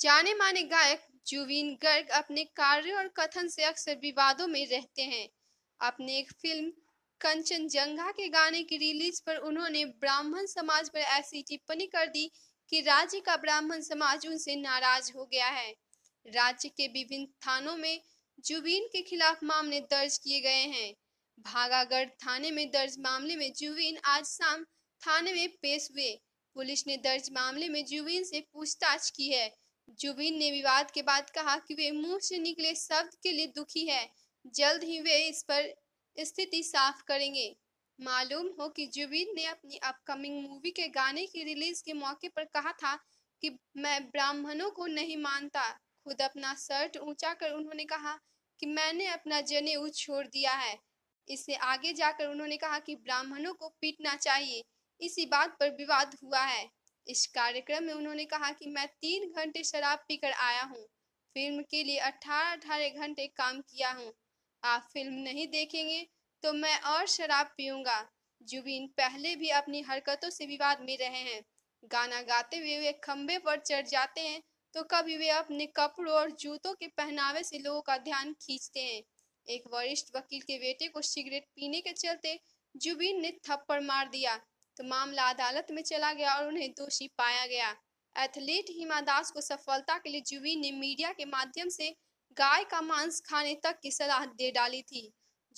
जाने माने गायक जुवीन गर्ग अपने कार्य और कथन से अक्सर विवादों में रहते हैं अपने एक फिल्म कंचन जंगा के गाने की रिलीज पर उन्होंने ब्राह्मण समाज पर ऐसी टिप्पणी कर दी कि राज्य का ब्राह्मण समाज उनसे नाराज हो गया है राज्य के विभिन्न थानों में जुबीन के खिलाफ मामले दर्ज किए गए हैं भागागढ़ थाने में दर्ज मामले में जुवीन आज शाम थाने में पेश हुए पुलिस ने दर्ज मामले में जुवीन से पूछताछ की है जुबिन ने विवाद के बाद कहा कि वे मुंह से निकले शब्द के लिए दुखी है जल्द ही वे इस पर स्थिति साफ करेंगे मालूम हो कि जुबिन ने अपनी अपकमिंग मूवी के गाने की रिलीज के मौके पर कहा था कि मैं ब्राह्मणों को नहीं मानता खुद अपना शर्ट ऊंचा कर उन्होंने कहा कि मैंने अपना जनेऊ छोड़ दिया है इससे आगे जाकर उन्होंने कहा कि ब्राह्मणों को पीटना चाहिए इसी बात पर विवाद हुआ है इस कार्यक्रम में उन्होंने कहा कि मैं तीन घंटे शराब पीकर आया हूँ फिल्म के लिए अठारह अठारह घंटे काम किया हूँ आप फिल्म नहीं देखेंगे तो मैं और शराब पीऊंगा जुबिन पहले भी अपनी हरकतों से विवाद में रहे हैं गाना गाते हुए वे खम्भे पर चढ़ जाते हैं तो कभी वे अपने कपड़ों और जूतों के पहनावे से लोगों का ध्यान खींचते हैं एक वरिष्ठ वकील के बेटे को सिगरेट पीने के चलते जुबीन ने थप्पड़ मार दिया तो मामला अदालत में चला गया और उन्हें दोषी पाया गया एथलीट हिमा दास को सफलता के लिए जुबी ने मीडिया के माध्यम से गाय का मांस खाने तक की सलाह दे डाली थी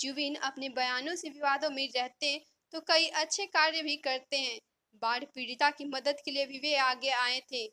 जुबिन अपने बयानों से विवादों में रहते तो कई अच्छे कार्य भी करते हैं बाढ़ पीड़िता की मदद के लिए भी वे आगे आए थे